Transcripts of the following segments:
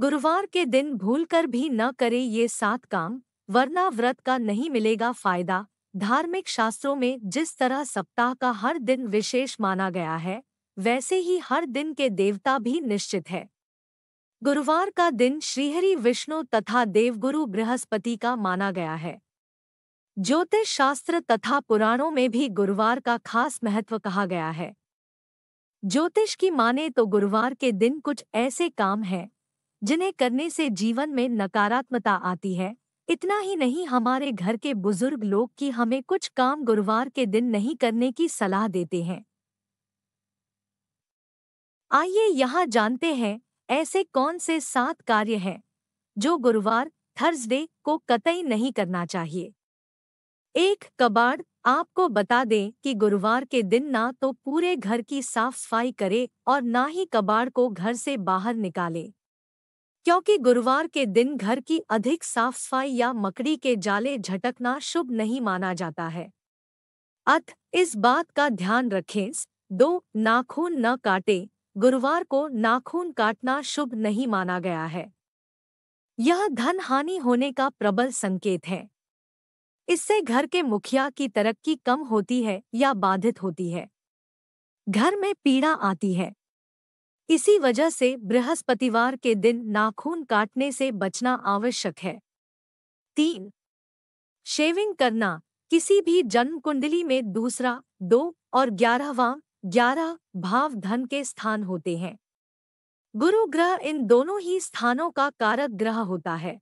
गुरुवार के दिन भूलकर भी न करे ये सात काम वरना व्रत का नहीं मिलेगा फायदा धार्मिक शास्त्रों में जिस तरह सप्ताह का हर दिन विशेष माना गया है वैसे ही हर दिन के देवता भी निश्चित है गुरुवार का दिन श्रीहरि विष्णु तथा देवगुरु बृहस्पति का माना गया है ज्योतिष शास्त्र तथा पुराणों में भी गुरुवार का खास महत्व कहा गया है ज्योतिष की माने तो गुरुवार के दिन कुछ ऐसे काम हैं जिन्हें करने से जीवन में नकारात्मता आती है इतना ही नहीं हमारे घर के बुजुर्ग लोग कि हमें कुछ काम गुरुवार के दिन नहीं करने की सलाह देते हैं आइए यहाँ जानते हैं ऐसे कौन से सात कार्य हैं जो गुरुवार थर्सडे को कतई नहीं करना चाहिए एक कबाड़ आपको बता दें कि गुरुवार के दिन ना तो पूरे घर की साफ सफाई करे और ना ही कबाड़ को घर से बाहर निकाले क्योंकि गुरुवार के दिन घर की अधिक साफ सफाई या मकड़ी के जाले झटकना शुभ नहीं माना जाता है अत इस बात का ध्यान रखें दो नाखून न काटे गुरुवार को नाखून काटना शुभ नहीं माना गया है यह धन हानि होने का प्रबल संकेत है इससे घर के मुखिया की तरक्की कम होती है या बाधित होती है घर में पीड़ा आती है इसी वजह से बृहस्पतिवार के दिन नाखून काटने से बचना आवश्यक है तीन शेविंग करना किसी भी जन्म कुंडली में दूसरा दो और ग्यारहवां ग्यारह भाव धन के स्थान होते हैं गुरु ग्रह इन दोनों ही स्थानों का कारक ग्रह होता है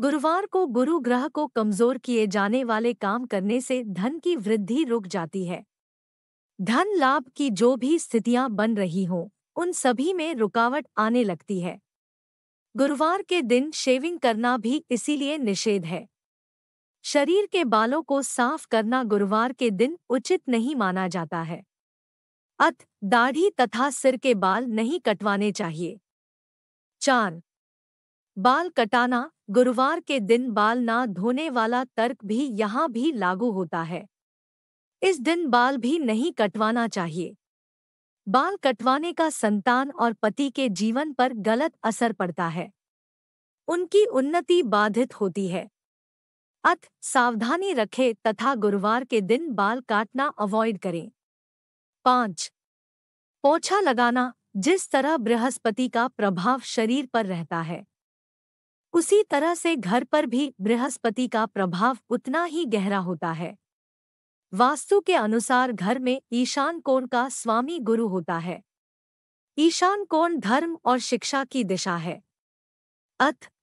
गुरुवार को गुरु ग्रह को कमजोर किए जाने वाले काम करने से धन की वृद्धि रुक जाती है धन लाभ की जो भी स्थितियां बन रही हों उन सभी में रुकावट आने लगती है गुरुवार के दिन शेविंग करना भी इसीलिए निषेध है शरीर के बालों को साफ करना गुरुवार के दिन उचित नहीं माना जाता है अत दाढ़ी तथा सिर के बाल नहीं कटवाने चाहिए चार बाल कटाना गुरुवार के दिन बाल ना धोने वाला तर्क भी यहाँ भी लागू होता है इस दिन बाल भी नहीं कटवाना चाहिए बाल कटवाने का संतान और पति के जीवन पर गलत असर पड़ता है उनकी उन्नति बाधित होती है अत सावधानी रखें तथा गुरुवार के दिन बाल काटना अवॉइड करें पाँच पोछा लगाना जिस तरह बृहस्पति का प्रभाव शरीर पर रहता है उसी तरह से घर पर भी बृहस्पति का प्रभाव उतना ही गहरा होता है वास्तु के अनुसार घर में ईशान कोण का स्वामी गुरु होता है ईशान कोण धर्म और शिक्षा की दिशा है अथ